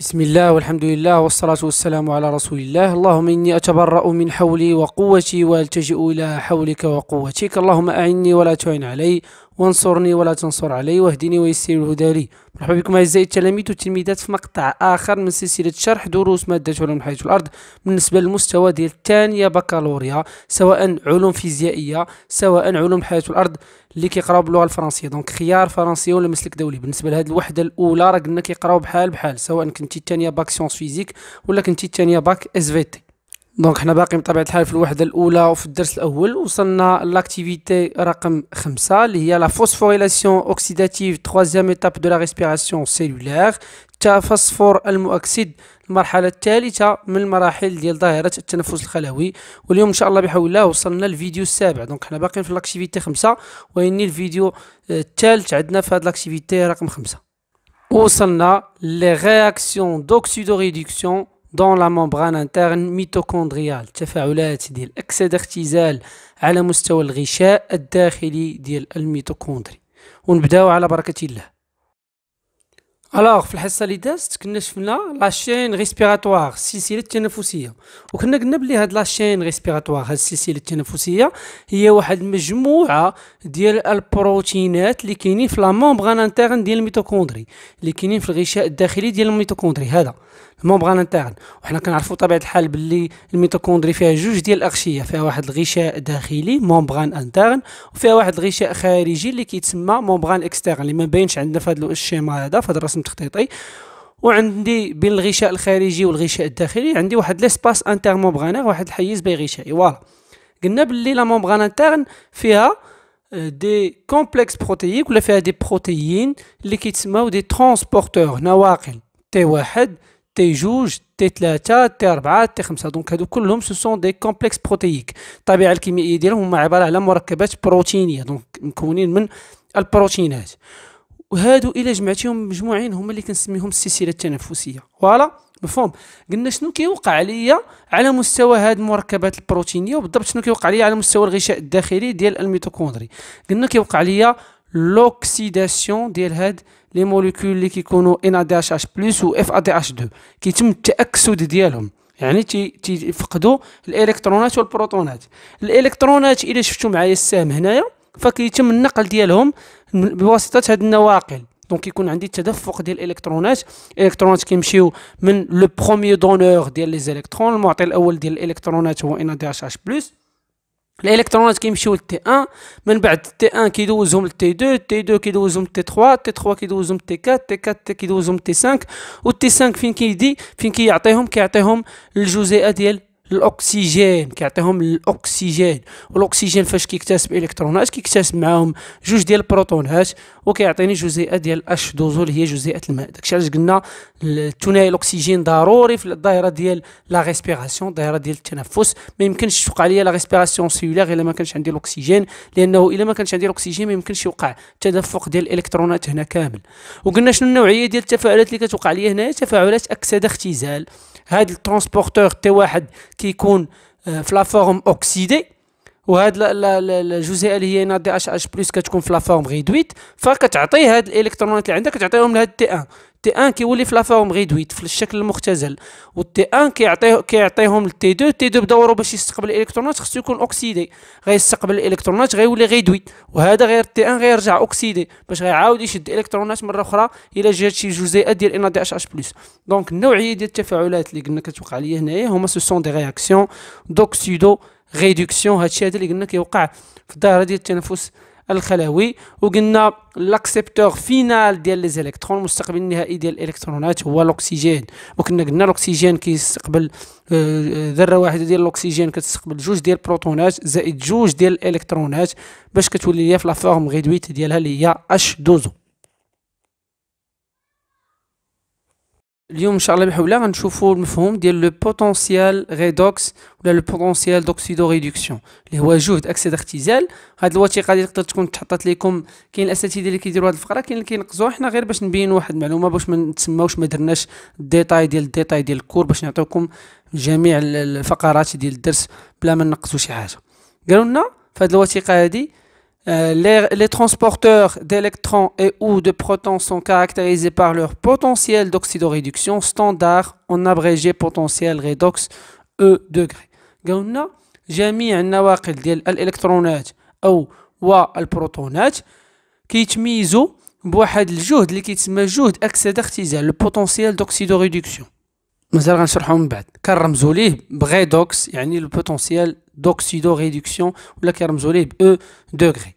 بسم الله والحمد لله والصلاة والسلام على رسول الله اللهم إني أتبرأ من حولي وقوتي وألتجئ إلى حولك وقوتك اللهم أعني ولا تعن علي وانصرني ولا تنصر علي واهدني ويسير الهدى لي مرحبا بكم اعزائي التلاميذ والتلميذات في مقطع اخر من سلسله شرح دروس ماده علوم الحياه الارض بالنسبه للمستوى ديال الثانيه بكالوريا سواء علوم فيزيائيه سواء علوم حياه الارض اللي كيقراو باللغه الفرنسيه دونك خيار فرنسي ولا مسلك دولي بالنسبه لهذه الوحده الاولى راه قلنا كيقراو بحال بحال سواء كنتي الثانيه باك سيونس فيزيك ولا كنتي الثانيه باك اس في تي دونك حنا باقي بطبيعه الحال في الوحده الاولى وفي الدرس الاول وصلنا لاكتيفيتي رقم خمسة اللي هي لا فوسفوريلاسيون اوكسيداتيف ثوازيام ايتاب دو لا ريسبيراسيون سيلولير تفسفر المؤكسيد المرحلة الثالثة من المراحل ديال ظاهرة التنفس الخلوي واليوم إن شاء الله بحول الله وصلنا للفيديو السابع دونك حنا باقيين في لاكتيفيتي خمسة وإني الفيديو الثالث عندنا في هاد لاكتيفيتي رقم خمسة وصلنا لي رياكسيون دوكسيدو ريدكسيون دون لا مومبران انترن ميتوكوندريال تفاعلات ديال اكسده اختزال على مستوى الغشاء الداخلي ديال الميتوكوندري ونبداو على بركه الله الوغ في الحصه اللي دازت كنا شفنا لا شين ريسبيراتوار السلسله التنفسيه وكنا قلنا بلي هاد لا شين ريسبيراتوار هاد السلسله التنفسيه هي واحد مجموعه ديال البروتينات اللي كاينين في لا مومبران انترن ديال الميتوكوندري اللي كاينين في الغشاء الداخلي ديال الميتوكوندري هذا المومبران نتاعنا وحنا كنعرفوا طبيعه الحال باللي الميتوكوندري فيها جوج ديال الاغشيه فيها واحد الغشاء داخلي مومبران انترن وفيها واحد الغشاء خارجي اللي كيتسمى مومبران اكسترن اللي ما باينش عندنا في هذا الشيما هذا في هذا الرسم التخطيطي وعندي بين الغشاء الخارجي والغشاء الداخلي عندي واحد ليسباس انتر مومبرانير واحد الحيز بين غشائي فوالا قلنا باللي لا مومبران انترن فيها آه، دي كومبلكس بروتيك ولا فيها دي بروتيين اللي كيتسموا دي ترونسبورتور نواقل تي واحد تي جوج تي ثلاثة تي أربعة تي خمسة دونك هادو كلهم سو سون دي كومبلكس بروتيك الطبيعه الكيميائيه ديالهم هما عباره على مركبات بروتينيه دونك مكونين من البروتينات وهادو الا جمعتيهم مجموعين هما اللي كنسميهم السلسله التنفسيه فوالا مفهوم قلنا شنو كيوقع عليا على مستوى هاد المركبات البروتينيه وبالضبط شنو كيوقع عليا على مستوى الغشاء الداخلي ديال الميتوكوندري قلنا كيوقع عليا لوكسيداسيون ديال هاد لي موليكول اللي كيكونوا ان ا دي اش اش بلس و اف ا دي اش 2 كيتم التاكسد ديالهم يعني تي تيفقدوا الالكترونات والبروتونات الالكترونات الا شفتوا معايا السهم هنايا فكيتم النقل ديالهم بواسطه هاد النواقل دونك يكون عندي تدفق ديال الالكترونات الالكترونات كيمشيو من لو بروميير دونور ديال لي الكترون المعطي الاول ديال الالكترونات هو ان ا دي اش اش بلس الالكترونات كيمشيو لتي ان من بعد تي ان كيدوزهم لتي دو تي دو كيدوزهم لتي تخوا تي تخوا كيدوزهم لتي كات تي كات كيدوزهم لتي سانك و تي سانك فين كيدي فين كيعطيهم كيعطيهم الجزيئه ديال الاكسجين كيعطيهم الاكسجين والاكسجين فاش كيكتسب الكترونات كيكتسب معاهم جوج ديال البروتونات وكيعطيني جزيئه ديال الاش دوزو اللي هي جزيئه الماء داكشي علاش قلنا الثنائي الاكسجين ضروري في الدائره ديال لا ريسبيراسيون الدائره ديال التنفس ما يمكنش توقع ليا لا ريسبيراسيون سيلولير الا ما كانش عندي الاكسجين لانه الا ما كانش عندي الاكسجين ما يمكنش يوقع تدفق ديال الالكترونات هنا كامل وقلنا شنو النوعيه ديال التفاعلات اللي كتوقع ليا هنا تفاعلات اكسده اختزال هاد الترونسبورتور تي واحد كيكون آه، في لافورم اوكسيدي وهاد الجزيئه اللي هي دي اش اش بلس كتكون في لافورم ريدويت فكتعطي هاد الالكترونات اللي عندك كتعطيهم لهاد تي 1 تي ان كيولي في لافورم ريدويت في الشكل المختزل والتي ان كيعطيه كيعطيهم للتي دو تي دو بدوره باش يستقبل الالكترونات خصو يكون اوكسيدي غيستقبل الالكترونات غيولي غيدوي وهذا غير تي ان غيرجع اوكسيدي باش غيعاود يشد الالكترونات مره اخرى الى جات شي جزيئه ديال ان دي اش اش بلس دونك النوعيه ديال التفاعلات اللي قلنا كتوقع ليا هنايا هما سو سون دي رياكسيون دوكسيدو ريدكسيون هادشي هذا اللي قلنا كيوقع في الدائره ديال التنفس الخلوي وقلنا لاكسبتور فينال ديال لي زيليكترون المستقبل النهائي ديال الالكترونات هو الاكسجين وكنا قلنا الاكسجين كيستقبل آه، آه، ذره واحده ديال الاكسجين كتستقبل جوج ديال البروتونات زائد جوج ديال الالكترونات باش كتولي ليا في لا فورم غيدويت ديالها اللي هي اش دوزو اليوم ان شاء الله بحول الله غنشوفوا المفهوم ديال لو بوتونسيال ريدوكس ولا لو بوتونسيال دوكسيدو ريدكسيون اللي هو جهد اكسيد اختزال هاد الوثيقه اللي تقدر تكون تحطات لكم كاين الاساتذه اللي كيديروا هاد الفقره كاين اللي كينقزوها حنا غير باش نبين واحد المعلومه باش ما نتسماوش ما درناش الديتاي ديال الديتاي ديال الكور باش نعطيكم جميع الفقرات ديال الدرس بلا ما ننقصوا شي حاجه قالوا لنا في هاد الوثيقه هادي Euh, les, transporteurs d'électrons et ou de protons sont caractérisés par leur potentiel d'oxydoréduction standard, en abrégé potentiel redox E degré. Gauna, j'ai mis un nawakil ou wa al protonage qui est mis au bouahad le le potentiel d'oxydoréduction. Nous allons nous faire un peu le potentiel d'oxydoréduction ou la E degré.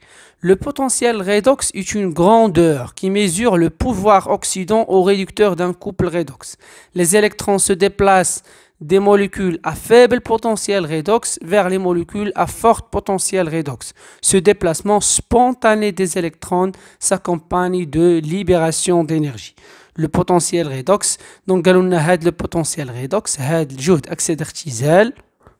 Le potentiel redox est une grandeur qui mesure le pouvoir oxydant au réducteur d'un couple redox. Les électrons se déplacent des molécules à faible potentiel redox vers les molécules à forte potentiel redox. Ce déplacement spontané des électrons s'accompagne de libération d'énergie. Le potentiel redox, donc, le potentiel redox, c'est le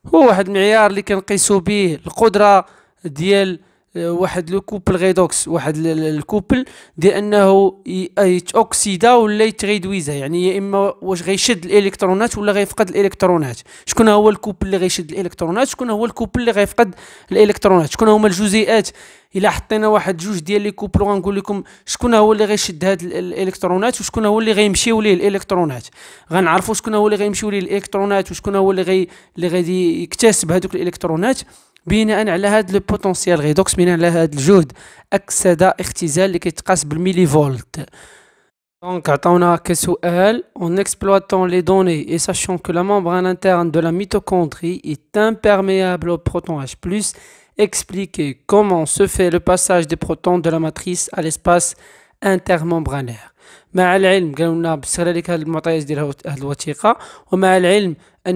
هو واحد المعيار اللي كنقيسو به القدره ديال واحد لو كوبل غيدوكس واحد الكوبل ديال انه يتوكسيدا ولا يتغيدويزا يعني يا اما واش غيشد الالكترونات ولا غيفقد الالكترونات شكون هو الكوبل اللي غيشد الالكترونات شكون هو الكوبل اللي غيفقد الالكترونات شكون هما الجزيئات الا حطينا واحد جوج ديال لي كوبل غنقول لكم شكون هو اللي غيشد هاد الالكترونات وشكون هو اللي غيمشيو ليه الالكترونات غنعرفوا شكون هو اللي غيمشيو ليه الالكترونات وشكون هو اللي غي اللي غادي يكتسب هذوك الالكترونات bien, à a du potentiel, grâce à l'égard du jeu, accéda à l'excès de 1000 millivolts. Donc, en exploitant les données et sachant que la membrane interne de la mitochondrie est imperméable au proton H+. Expliquez comment se fait le passage des protons de la matrice à l'espace intermembranaire. Mais le de la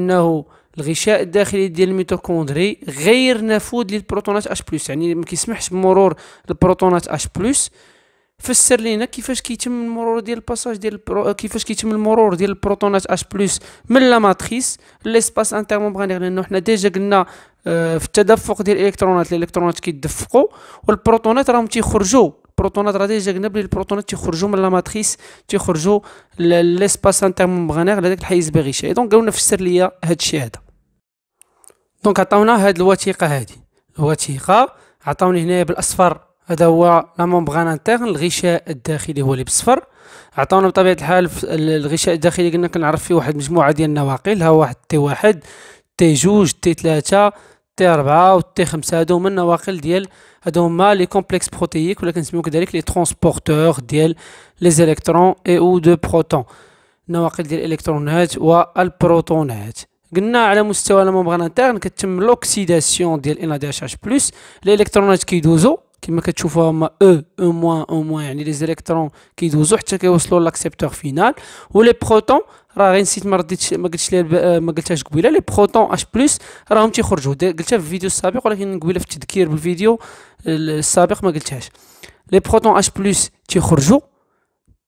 الغشاء الداخلي ديال الميتوكوندري غير نافود للبروتونات اش بلس يعني ما كيسمحش بمرور البروتونات اش بلس فسر لينا كيفاش كيتم المرور ديال الباساج ديال البرو... آه، كيفاش كيتم المرور ديال البروتونات اش بلس من لا ماتريس ليسباس انترمومبرانير لانه حنا ديجا قلنا آه، في التدفق ديال الالكترونات الالكترونات كيتدفقوا والبروتونات راهم تيخرجوا البروتونات راه ديجا قلنا بلي البروتونات تيخرجوا من لا ماتريس تيخرجوا ليسباس انترمومبرانير لهذاك الحيز بغيشي دونك قالوا لنا فسر ليا هذا الشيء هذا دونك عطاونا هاد الوثيقه هادي الوثيقه عطاوني هنايا بالاصفر هذا هو لا مومبغان انترن الغشاء الداخلي هو اللي بصفر عطاونا بطبيعه الحال الغشاء الداخلي قلنا كنعرف فيه واحد مجموعه ديال النواقل ها واحد تي واحد تي جوج تي ثلاثه تي ربعة و تي خمسة هادو هما النواقل ديال هادو هما لي كومبلكس بروتيك ولا كنسميو كذلك لي ترونسبورتور ديال لي زيليكترون اي او دو بروتون النواقل ديال الالكترونات والبروتونات قلنا على مستوى الممبران انترن كتم لوكسيداسيون ديال ان دي اش اش بلس الالكترونات كيدوزو كما كتشوفوا هما او او موان او موان يعني لي زيليكترون كيدوزو حتى كيوصلوا لاكسبتور فينال ولي بروتون راه غير نسيت ما رديتش ما قلتش ليها ما قلتهاش قبيله لي بروتون اش بلس راهم تيخرجوا قلتها في الفيديو السابق ولكن قبيله في التذكير بالفيديو السابق ما قلتهاش لي بروتون اش بلس تيخرجوا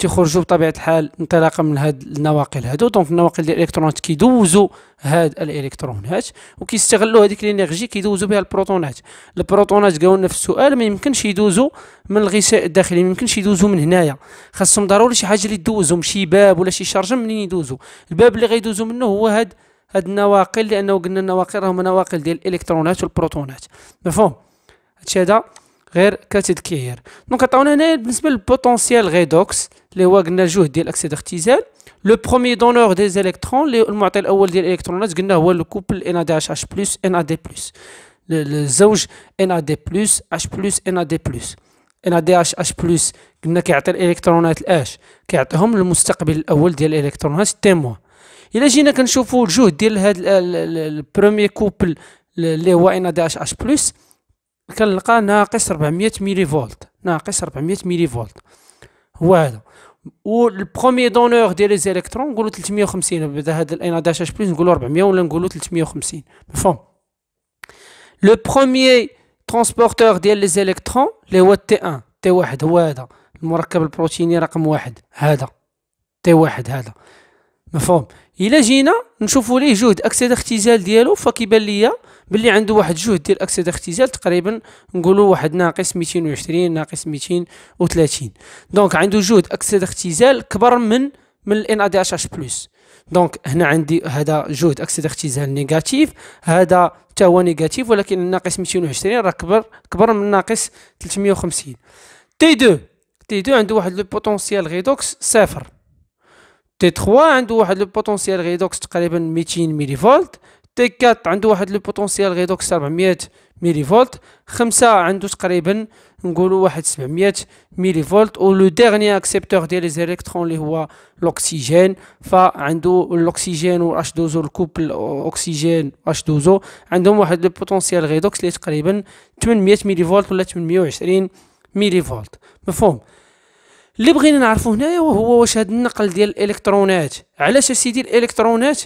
تيخرجوا بطبيعه الحال انطلاقا من هاد النواقل هادو دونك النواقل ديال الالكترونات كيدوزوا هاد الالكترونات وكيستغلوا هذيك الانرجي كيدوزوا بها البروتونات البروتونات قالوا لنا في السؤال ما يمكنش يدوزوا من الغشاء الداخلي ما يمكنش يدوزوا من هنايا خاصهم ضروري شي حاجه اللي تدوزهم شي باب ولا شي شرجم منين يدوزوا الباب اللي غيدوزوا منه هو هاد هاد النواقل لانه قلنا النواقل راهما نواقل ديال الالكترونات والبروتونات مفهوم هادشي هذا غير كتدكير دونك عطاونا هنايا بالنسبه للبوتونسيال غيدوكس اللي هو قلنا الجهد ديال اكسيد اختزال لو برومي دونور دي الكترون اللي المعطي الاول ديال الالكترونات قلنا هو الكوبل ان ا اش بلس ان ا دي بلس الزوج ان ا دي بلس اش بلس ان ا دي بلس ان ا دي اش اش بلس قلنا كيعطي الالكترونات الاش كيعطيهم المستقبل الاول ديال الالكترونات تيموان الا جينا كنشوفوا الجهد ديال هاد البرومي كوبل اللي هو ان ا دي اش اش بلس كنلقى ناقص 400 ميلي فولت ناقص 400 ميلي فولت هو هذا و البرومي دونور ديال لي زيليكترون نقولوا 350 بدا هذا الان 11 بلس نقولوا 400 ولا نقولوا 350 مفهوم لو برومي ترونسبورتور ديال لي زيليكترون اللي هو تي 1 تي 1 هو هذا المركب البروتيني رقم واحد هذا تي 1 هذا مفهوم الا جينا نشوفوا ليه جهد اكسده اختزال ديالو فكيبان ليا باللي عنده واحد جهد ديال اكسده اختزال تقريبا نقولوا واحد ناقص 220 ناقص 230 دونك عنده جهد اكسده اختزال كبر من من الان دي اش اش بلس دونك هنا عندي هذا جهد اكسده اختزال نيجاتيف هذا حتى هو نيجاتيف ولكن الناقص 220 راه كبر كبر من ناقص 350 تي 2 تي 2 عنده واحد لو بوتونسيال ريدوكس صفر تي 3 عنده واحد لو بوتونسيال ريدوكس تقريبا 200 ميلي فولت تي 4 عنده واحد لو بوتونسيال ريدوكس 400 ميلي فولت 5 عنده تقريبا نقولوا واحد 700 ميلي فولت و لو ديرني اكسبتور ديال لي زيليكترون اللي هو الاكسجين فعندو الاكسجين و اش دوزو الكوبل اكسجين اش دوزو عندهم واحد لو بوتونسيال ريدوكس اللي تقريبا 800 ميلي فولت ولا 820 ميلي فولت مفهوم اللي بغينا نعرفوا هنايا وهو واش هذا النقل ديال الالكترونات علاش اسيدي الالكترونات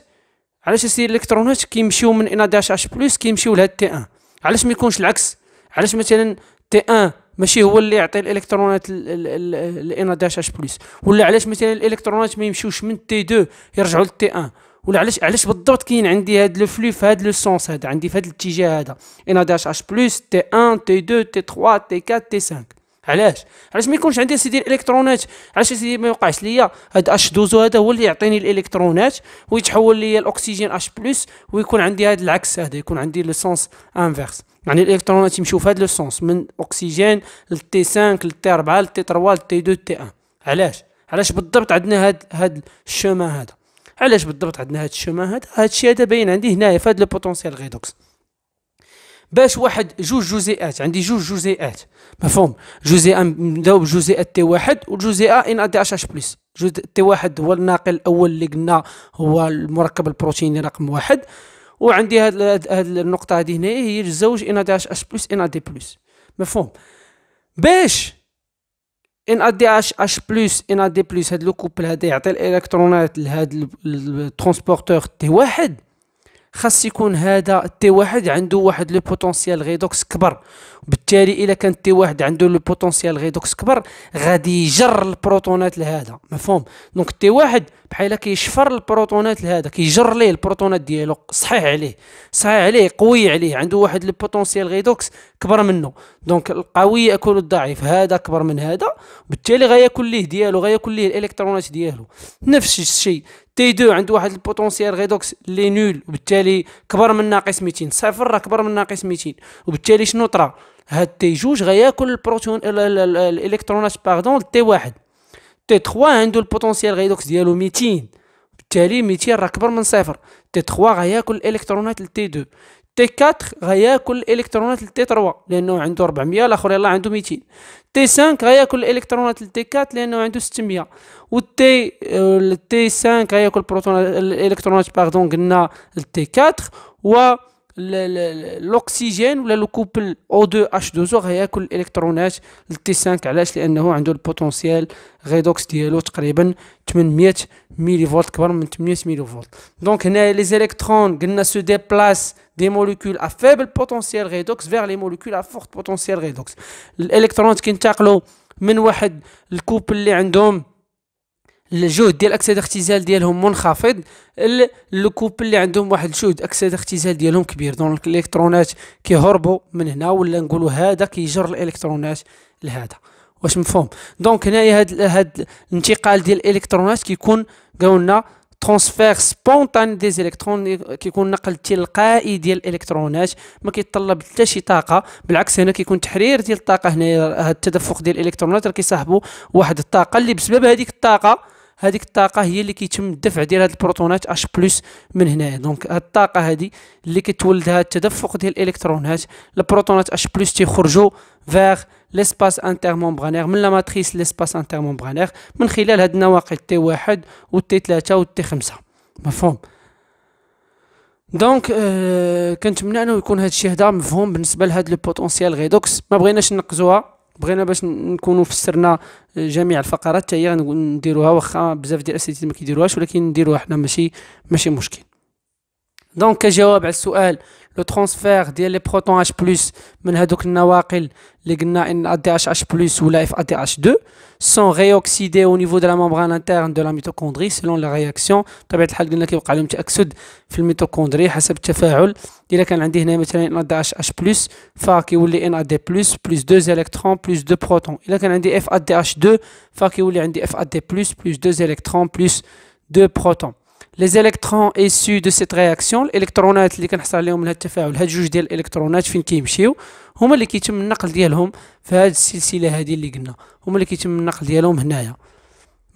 علاش اسيدي الالكترونات كيمشيو من ان داش اش بلس كيمشيو لهاد تي ان علاش ما يكونش العكس علاش مثلا تي ان ماشي هو اللي يعطي الالكترونات لان داش اش بلس ولا علاش مثلا الالكترونات ما يمشيوش من تي 2 يرجعوا للتي ان ولا علاش علاش بالضبط كاين عندي هاد لو فلو في هاد لو سونس هذا عندي في هاد الاتجاه هذا ان داش اش بلس تي 1 تي 2 تي 3 تي 4 تي 5 علاش علاش ما يكونش عندي سيدي الالكترونات علاش سيدي ما يوقعش ليا هاد اش دوزو هذا هو اللي يعطيني الالكترونات ويتحول ليا الاكسجين اش بلس ويكون عندي هاد العكس هذا يكون عندي لو سونس انفيرس يعني الالكترونات يمشيو في هاد لو سونس من اكسجين للتي 5 للتي 4 للتي 3 للتي 2 للتي 1 علاش علاش بالضبط عندنا هاد هاد الشومان هذا علاش بالضبط عندنا هاد الشومان هذا هاد الشيء هذا باين عندي هنايا في هاد لو بوتونسيال ريدوكس باش واحد جوج جزيئات عندي جوج جزيئات مفهوم جزيئه نبداو بجزيئه تي واحد والجزيئه ان ا دي اش اش بلس جزء تي واحد هو الناقل الاول اللي قلنا هو المركب البروتيني رقم واحد وعندي هاد, هاد, هاد النقطه هذه هنايا هي الزوج ان ا دي اش اش بلس ان ا دي بلس مفهوم باش ان ا دي اش اش بلس ان ا دي بلس هاد لو كوبل هذا يعطي الالكترونات لهاد الترونسبورتور تي واحد خاص يكون هذا تي واحد عنده واحد لو بوتونسيال غيدوكس كبر بالتالي الا كان تي واحد عنده لو بوتونسيال غيدوكس كبر غادي يجر البروتونات لهذا مفهوم دونك تي واحد بحال كيشفر البروتونات لهذا كيجر ليه البروتونات ديالو صحيح عليه صحيح عليه قوي عليه عنده واحد لو بوتونسيال غيدوكس كبر منه دونك القوي ياكل الضعيف هذا كبر من هذا بالتالي غياكل ليه ديالو غياكل ليه الالكترونات ديالو نفس الشيء تي دو عنده واحد البوتونسيال ريدوكس لي نول وبالتالي كبر من ناقص 200 صفر راه كبر من ناقص 200 وبالتالي شنو طرا هاد تي جوج غياكل البروتون الالكترونات باردون تي واحد تي 3 عنده البوتونسيال ريدوكس ديالو 200 بالتالي 200 راه كبر من صفر تي 3 غياكل الالكترونات لتي 2 تي 4 غياكل الالكترونات لتي 3 لانه عنده 400 الاخر يلاه عنده 200 تي 5 غياكل الالكترونات لتي 4 لانه عنده 600 والتي تي 5 غياكل البروتونات الالكترونات باردون قلنا لتي 4 و L'oxygène ou le couple O2H2, o y a un H, le T5H, il a un potentiel redox de 8000 millivolts, 800 mV. Donc les électrons se déplacent des molécules à faible potentiel redox vers les molécules à fort potentiel redox. L'électron qui est là, le couple qui est الجهد ديال اكسده اختزال ديالهم منخفض كوب اللي عندهم واحد الجهد اكسده اختزال ديالهم كبير دونك الالكترونات كيهربوا من هنا ولا نقولوا هذا كيجر الالكترونات لهذا واش مفهوم دونك هنايا هاد هاد الانتقال ديال الالكترونات كيكون قالولنا ترونسفير سبونتان دي الكترون كيكون نقل تلقائي ديال الالكترونات ما كيتطلب حتى شي طاقه بالعكس هنا كيكون تحرير ديال الطاقه هنا هاد التدفق ديال الالكترونات راه كيصاحبوا واحد الطاقه اللي بسبب هذيك الطاقه هذيك الطاقه هي اللي كيتم الدفع ديال هاد البروتونات اش بلس من هنايا دونك هاد الطاقه هادي اللي كتولدها التدفق ديال الالكترونات البروتونات اش بلس تيخرجوا فيغ ليسباس مومبرانير من لا ماتريس ليسباس مومبرانير من خلال هاد النواقل تي واحد و تي ثلاثة و تي خمسة مفهوم دونك آه euh، كنتمنى انه يكون الشيء هدا مفهوم بالنسبه لهاد لو بوتونسيال ريدوكس ما بغيناش نقزوها بغينا باش نكونوا فسرنا آه، جميع الفقرات حتى هي نديروها واخا بزاف ديال الاساتذه ما كيديروهاش ولكن نديروها حنا ماشي ماشي مشكل دونك كجواب على السؤال le transfert des protons H+ de les NADH H+ ou fadh 2 sont réoxydés au niveau de la membrane interne de la mitochondrie selon la réaction Il y a quand NADH H+ NAD+ plus deux électrons plus deux protons Il y a quand FADH2 FAD+ plus deux électrons plus deux protons لي الكترون اسو دو سيت رياكسيون الالكترونات اللي كنحصل عليهم هاد التفاعل هاد جوج ديال الالكترونات فين كيمشيو هما اللي كيتم النقل ديالهم في هاد السلسله هادي اللي قلنا هما اللي كيتم النقل ديالهم هنايا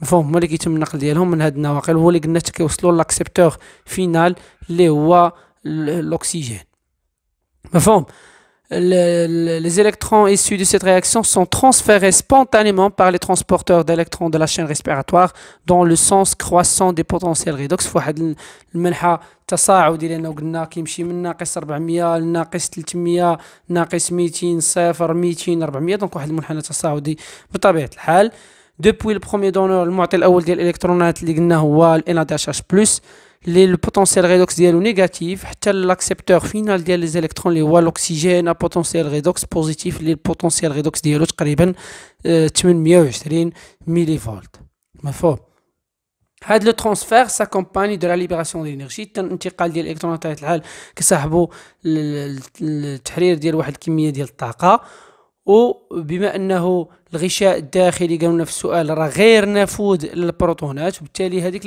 مفهوم هما اللي كيتم النقل ديالهم من هاد النواقل هو اللي قلنا حتى كيوصلوا لاكسبتور فينال اللي هو الاكسجين مفهوم le, les électrons issus de cette réaction sont transférés spontanément par les transporteurs d'électrons de la chaîne respiratoire dans le sens croissant des potentiels redox فواحد المنحى تصاعدي لانه قلنا كيمشي من ناقص 400 لناقص 300 ناقص 200 صفر 200 400 دونك واحد المنحنى تصاعدي بطبيعه الحال دوبوي البرومي دونور المعطي الاول ديال الالكترونات اللي قلنا هو ال NADH+ لي البوتونسيال ريدوكس ديالو نيجاتيف حتى لاكسبتور فينال ديال لي زيليكترون اللي هو الاكسجين بوتونسيال ريدوكس بوزيتيف لي البوتونسيال ريدوكس ديالو تقريبا 820 ميلي فولت مفهوم هاد لو ترانسفير ساكومباني دو لا ليبراسيون ديال الانرجي حتى الانتقال ديال الالكترون طبيعه الحال كيصاحبو التحرير ديال واحد الكميه ديال الطاقه وبما انه الغشاء الداخلي قالوا لنا في السؤال راه غير نافود للبروتونات وبالتالي هذيك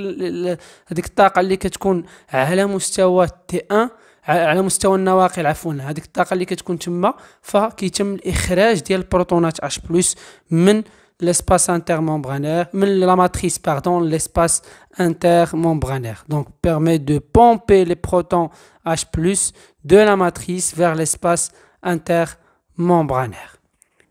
هذيك الطاقه اللي كتكون على مستوى تي ان على مستوى النواقل عفوا هذيك الطاقه اللي كتكون تما فكيتم الاخراج ديال البروتونات اش بلس من ماتريس باردون لسباس انتر pardon, دونك بيرمي دو بومبي لي بروتون اش بلس دو لا ماتريس فيغ لسباس انتر intermembranaire.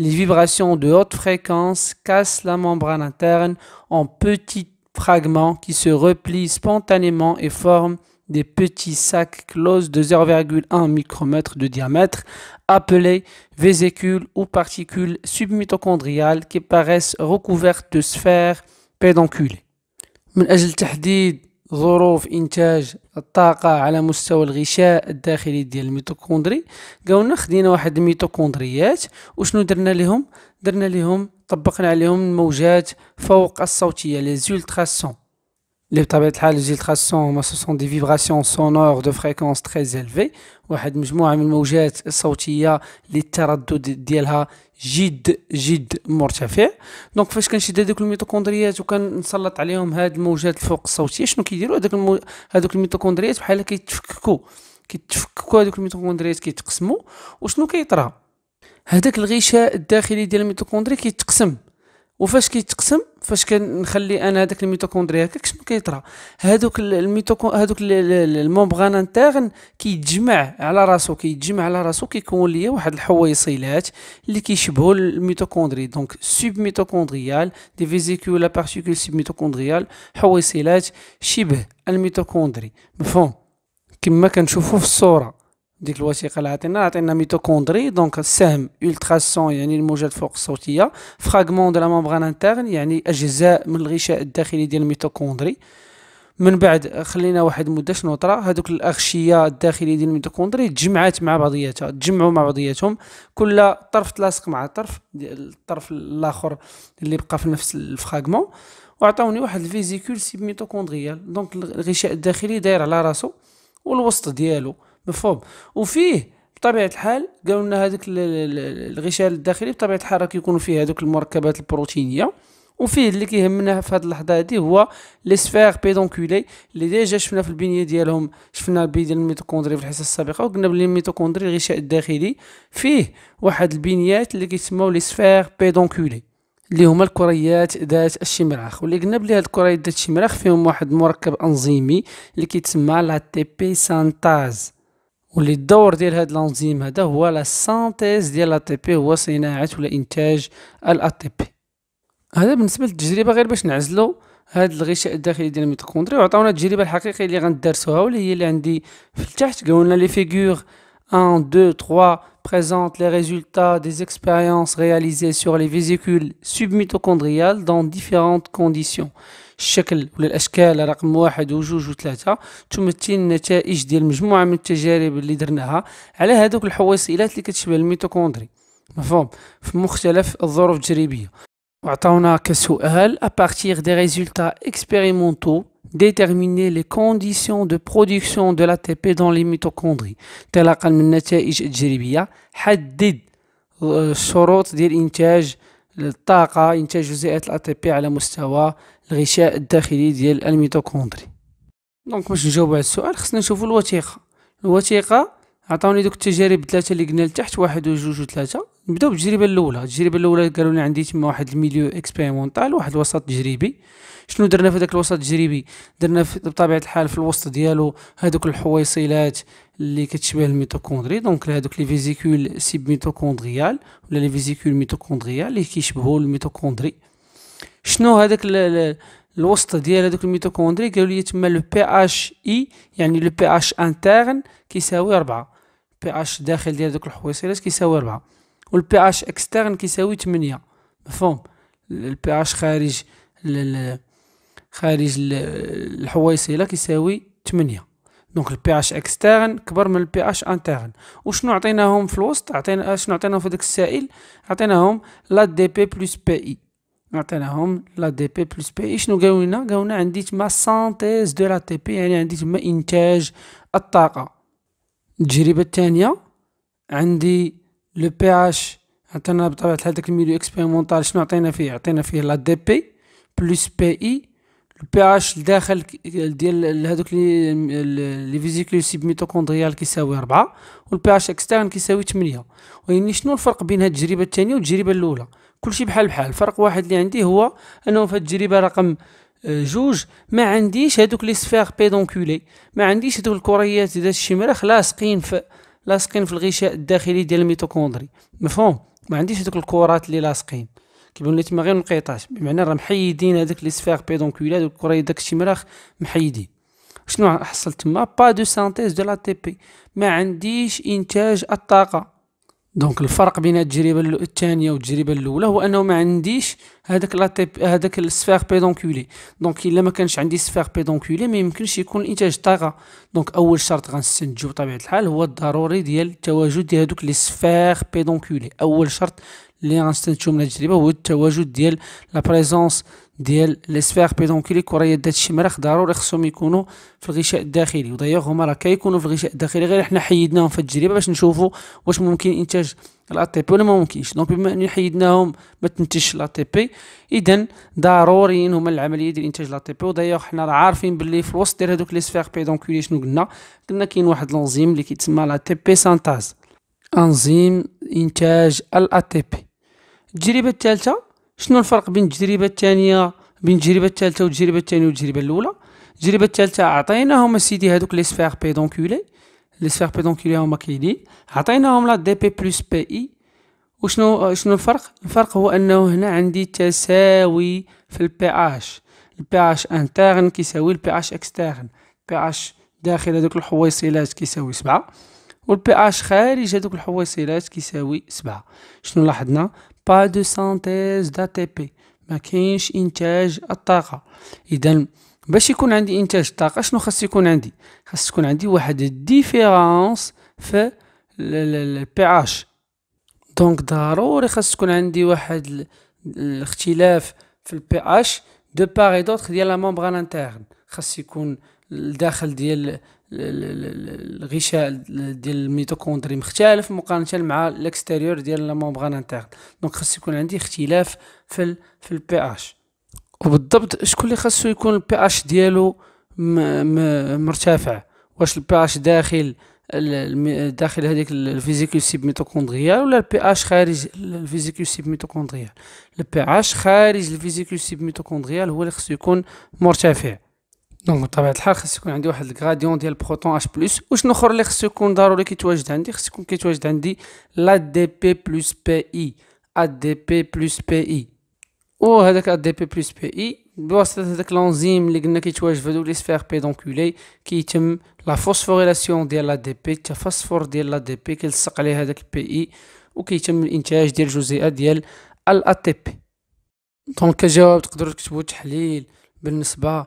Les vibrations de haute fréquence cassent la membrane interne en petits fragments qui se replient spontanément et forment des petits sacs clos de 0,1 micromètre de diamètre appelés vésicules ou particules submitochondriales qui paraissent recouvertes de sphères pédonculées. ظروف انتاج الطاقه على مستوى الغشاء الداخلي ديال الميتوكوندري قالوا خدينا واحد الميتوكوندريات وشنو درنا لهم درنا لهم طبقنا عليهم الموجات فوق الصوتيه لي زولتراسون اللي بطبيعة الحال الجلد خاصهم هما سوسون دي فيبراسيون سونور دو فريكونس تري زيلفي واحد مجموعة من الموجات الصوتية اللي التردد ديالها جد جد مرتفع دونك فاش كنشد هذوك الميتوكوندريات وكنسلط عليهم هاد الموجات الفوق الصوتية شنو كيديروا هذوك المو... هذوك الميتوكوندريات بحال كيتفككوا كيتفككوا هذوك الميتوكوندريات كيتقسموا وشنو كيطرى هذاك الغشاء الداخلي ديال الميتوكوندري كيتقسم وفاش كيتقسم فاش كنخلي انا هذاك الميتوكوندريا هكاك شنو كيطرى هذوك الميتوكو هذوك المومبغان انترن كيتجمع على راسو كيتجمع على راسو كيكون ليا واحد الحويصيلات اللي كيشبهوا الميتوكوندري دونك سوب ميتوكوندريال دي فيزيكول بارتيكول سوب ميتوكوندريال حويصيلات شبه الميتوكوندري مفهوم كما كنشوفوا في الصوره ديك الوثيقه اللي عطينا عطينا ميتوكوندري دونك السهم التراسون يعني الموجات فوق الصوتيه فراغمون دو لا ممبران انترن يعني اجزاء من الغشاء الداخلي ديال الميتوكوندري من بعد خلينا واحد المده شنو طرا هذوك الاغشيه الداخليه ديال الميتوكوندري تجمعات مع بعضياتها تجمعوا مع بعضياتهم كل طرف تلاصق مع طرف الطرف الاخر اللي بقى في نفس الفراغمون وعطاوني واحد الفيزيكول سيب ميتوكوندريال دونك الغشاء الداخلي داير على راسو والوسط ديالو مفهوم وفيه بطبيعه الحال قالوا لنا هذاك الغشاء الداخلي بطبيعه الحال راه كيكونوا فيه هذوك المركبات البروتينيه وفيه اللي كيهمنا في هذه اللحظه هذه هو لي سفير بيدونكولي اللي ديجا شفنا في البنيه ديالهم شفنا البنيه ديال الميتوكوندري في الحصه السابقه وقلنا بلي الميتوكوندري الغشاء الداخلي فيه واحد البنيات اللي كيتسموا لي سفير بيدونكولي اللي هما الكريات ذات الشمراخ واللي قلنا بلي هاد الكريات ذات الشمراخ فيهم واحد المركب انزيمي اللي كيتسمى لا تي بي سانتاز واللي الدور ديال هاد لانزيم هذا هو لا سانتيز ديال لا هو صناعه ولا انتاج الا تي هذا بالنسبه للتجربه غير باش نعزلو هاد الغشاء الداخلي ديال الميتوكوندري وعطاونا التجربه الحقيقيه اللي غندرسوها واللي هي اللي عندي في التحت قالوا لي فيغور 1 2 3 présentent les résultats des expériences réalisées sur les vésicules submitochondriales dans différentes conditions. الشكل ولا الاشكال رقم واحد وجوج وثلاثه تمثل النتائج ديال مجموعه من التجارب اللي درناها على هذوك الحويصلات اللي كتشبه الميتوكوندري مفهوم في مختلف الظروف التجريبيه وعطاونا كسؤال à دي des résultats expérimentaux déterminer les conditions de production de l'ATP dans les mitochondries تلقا من النتائج التجريبيه حدد الشروط آه، ديال انتاج الطاقه انتاج جزيئات الاتي بي على مستوى الغشاء الداخلي ديال الميتوكوندري دونك باش نجاوب على السؤال خصنا نشوفوا الوثيقه الوثيقه عطاوني دوك التجارب ثلاثه اللي قلنا لتحت واحد وجوج وثلاثه نبداو بالتجربه الاولى التجربه الاولى قالوا لنا عندي تما واحد الميليو اكسبيريمونطال واحد الوسط تجريبي شنو درنا في داك الوسط التجريبي درنا بطبيعه الحال في الوسط ديالو هذوك الحويصلات اللي كتشبه الميتوكوندري دونك هذوك لي فيزيكول سيب ميتوكوندريال ولا لي فيزيكول ميتوكوندريال اللي كيشبهوا الميتوكوندري شنو هذاك الوسط ديال هذوك الميتوكوندري قالوا لي تما لو بي اش اي يعني لو بي اش انترن كيساوي 4 بي اش داخل ديال دوك الحويصلات كيساوي 4 والبي اش اكسترن كيساوي 8 مفهوم البي اش خارج خارج الحويصله كيساوي 8 دونك البي اش اكسترن كبر من البي اش انترن وشنو عطيناهم في الوسط عطينا شنو عطيناهم في داك السائل عطيناهم لا دي بي بلس بي اي نعطيناهم لا دي بي بلس بي شنو قالوا لنا عندي تما سانتيز دو لا تي بي يعني عندي تما انتاج الطاقه التجربه الثانيه عندي لو بي اش عطينا بطبيعه الحال داك الميليو اكسبيريمونطال شنو عطينا فيه عطينا فيه لا دي بي بلس بي اي البي اش الداخل ديال هذوك لي فيزيكلي سيب ميتوكوندريال كيساوي 4 والبي اش اكسترن كيساوي 8 ويعني شنو الفرق بين هاد التجربه الثانيه والتجربه الاولى كلشي بحال بحال الفرق واحد اللي عندي هو انه في التجربه رقم آه، جوج ما عنديش هذوك لي سفير بيدونكولي ما عنديش هذوك الكريات ذات الشمره لاصقين في لاصقين في الغشاء الداخلي ديال الميتوكوندري مفهوم ما عنديش هذوك الكرات اللي لاصقين كيبان لي تما غير نقيطاش بمعنى راه محيدين هادوك لي سفير بيدونكولي هادوك الكريات داك الشمره محيدين شنو حصلت تما با دو سانتيز دو لا تي بي ما عنديش انتاج الطاقه دونك الفرق بين التجربه الثانيه والتجربه الاولى هو انه ما عنديش هذاك لا تيب هذاك السفير بيدونكولي دونك الا ما كانش عندي سفير بيدونكولي ما يمكنش يكون الانتاج الطاقه دونك اول شرط غنستنتجو بطبيعه الحال هو الضروري ديال التواجد ديال هذوك لي سفير بيدونكولي اول شرط اللي غنستنتجو من التجربه هو التواجد ديال لا بريزونس ديال لي سفير بيدونكلي كريات ذات الشمرخ ضروري خصهم يكونوا في الغشاء الداخلي ودايوغ هما راه كيكونوا في الغشاء الداخلي غير حنا حيدناهم في التجربه باش نشوفوا واش ممكن انتاج تي بي ولا ما ممكنش دونك بما ان حيدناهم ما تنتجش تي بي اذا ضروريين هما العمليه ديال انتاج تي بي ودايوغ حنا راه عارفين باللي في الوسط ديال هذوك لي سفير بيدونكلي شنو قلنا قلنا كاين واحد لونزيم اللي كيتسمى لا تي بي سانتاز انزيم انتاج الاتي بي التجربة الثالثة شنو الفرق بين التجربة الثانية بين التجربة الثالثة والتجربة الثانية والتجربة الأولى التجربة الثالثة عطيناهم السيدي هادوك لي سفير بيدونكولي لي سفير بيدونكولي هما كاينين عطيناهم لا دي بي بلس بي اي وشنو شنو الفرق الفرق هو انه هنا عندي تساوي في البي اش البي اش انترن كيساوي البي اش اكسترن بي اش داخل هذوك الحويصلات كيساوي سبعة والبي اش خارج هذوك الحويصلات كيساوي سبعة شنو لاحظنا با دو سانتيز دات اي ما كاينش انتاج الطاقه اذا باش يكون عندي انتاج الطاقه شنو خاص يكون عندي خاص تكون عندي واحد الديفيرونس في البي اش دونك ضروري خاص تكون عندي واحد الاختلاف في البي اش دو باغ اي دوتر ديال لا ممبران انترن خاص يكون الداخل ديال الغشاء ديال الميتوكوندري مختلف مقارنه مع الاكستيريور ديال لا مومبران انترن دونك خاص يكون عندي اختلاف في ال في البي اش وبالضبط شكون اللي خاصو يكون البي اش ديالو مرتفع واش البي اش داخل داخل هذيك سيب ميتوكوندريال ولا البي اش خارج سيب ميتوكوندريال البي اش خارج سيب ميتوكوندريال هو اللي خصو يكون مرتفع دونك بطبيعه الحال خص يكون عندي واحد الغراديون ديال بروتون اش بلس وشنو اخر اللي خصو يكون ضروري كيتواجد عندي خص يكون كيتواجد عندي لا دي بي بلس بي اي ا دي بي بلس بي اي وهذاك ا دي بي بلس بي اي بواسطه هذاك لونزيم اللي قلنا كيتواجد في هذوك لي سفير بيدونكولي كيتم لا فوسفوريلاسيون ديال لا دي بي التفسفر ديال لا دي بي كيلصق عليه هذاك بي اي وكيتم الانتاج ديال الجزيئه ديال ال بي دونك كجواب تقدروا تكتبوا تحليل بالنسبه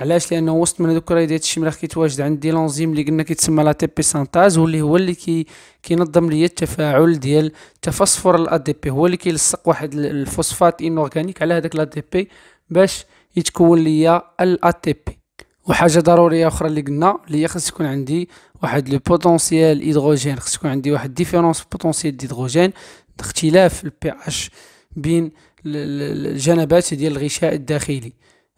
علاش لانه وسط من هذوك كريديات الشمراخ كيتواجد عندي لونزيم اللي قلنا كيتسمى لا تي بي سانتاز واللي هو اللي كي كينظم ليا التفاعل ديال تفسفر الا دي بي هو اللي كيلصق واحد الفوسفات انورغانيك على هذاك لا دي بي باش يتكون ليا الا تي بي وحاجه ضروريه اخرى اللي قلنا اللي هي خاص يكون عندي واحد لو بوتونسيال هيدروجين خاص يكون عندي واحد ديفيرونس بوتونسيال ديدروجين اختلاف البي اش بين الجنبات ديال الغشاء الداخلي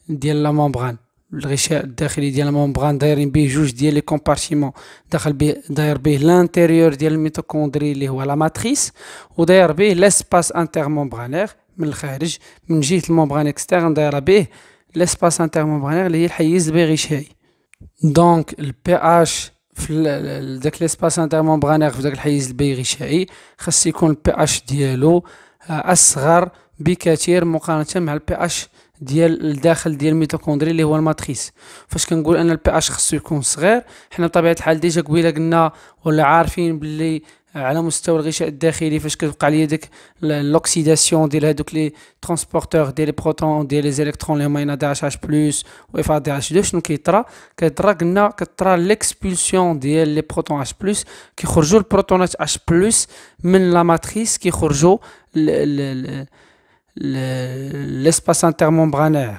ديال لا ممبران الغشاء الداخلي ديال المومبران دايرين به جوج ديال لي كومبارتيمون داخل به داير به لانتيريور ديال الميتوكوندري اللي هو لا ماتريس وداير به لاسباس انتر مومبرانير من الخارج من جهه المومبران اكسترن دايره به لاسباس انتر مومبرانير اللي هي الحيز البغشائي دونك البي اش في داك لاسباس انتر مومبرانير في داك الحيز البي غشائي خاص يكون البي اش ديالو آه، اصغر بكثير مقارنه مع البي اش ديال الداخل ديال الميتوكوندري اللي هو الماتريس فاش كنقول ان البي اش خصو يكون صغير حنا بطبيعه الحال ديجا قبيله قلنا ولا عارفين باللي على مستوى الغشاء الداخلي فاش كتوقع ليا ديك لوكسيداسيون ديال هادوك لي ترونسبورتور ديال لي بروتون ديال لي زيليكترون اللي هما ان دي اش اش بلس و اف دي اش دو شنو كيطرا كيطرا قلنا كطرا ليكسبولسيون ديال لي بروتون اش بلس كيخرجوا البروتونات اش بلس من لا ماتريس كيخرجوا لسباس ليسباس انترمومبرانير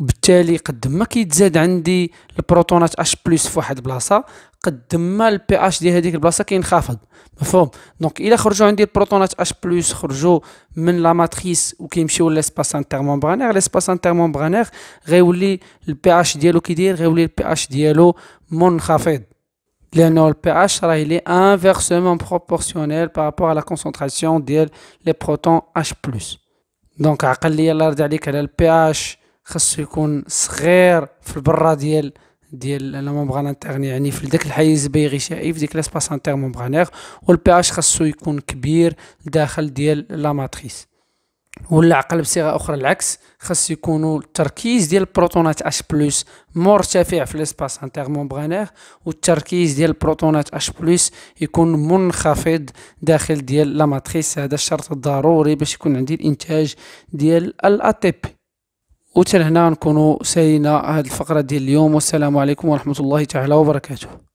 وبالتالي قد ما كيتزاد عندي البروتونات اش بلس في واحد البلاصه قد ما البي اش ديال هذيك البلاصه كينخفض مفهوم دونك الا خرجوا عندي البروتونات اش بلس خرجوا من لا ماتريس وكيمشيو ليسباس انترمومبرانير ليسباس انترمومبرانير غيولي البي اش ديالو كيدير غيولي البي اش ديالو منخفض لانه البي اش راه لي انفيرسومون بروبورسيونيل بارابور لا كونسونطراسيون ديال لي بروتون اش بلس دونك لي الله يرضي عليك على البي اش خاصو يكون صغير في البرا ديال ديال لا ممبران انترن يعني في داك الحيز بيغشائي في ديك لاسباس انتر ممبرانير والبي اش خاصو يكون كبير داخل ديال لا ماتريس ولا عقل بصيغه اخرى العكس خاص يكونوا التركيز ديال البروتونات اش بلس مرتفع في ليسباس انتر مومبرانير والتركيز ديال البروتونات اش بلس يكون منخفض داخل ديال لا ماتريس هذا الشرط الضروري باش يكون عندي الانتاج ديال الا تي بي وتل هنا نكونوا سالينا هذه الفقره ديال اليوم والسلام عليكم ورحمه الله تعالى وبركاته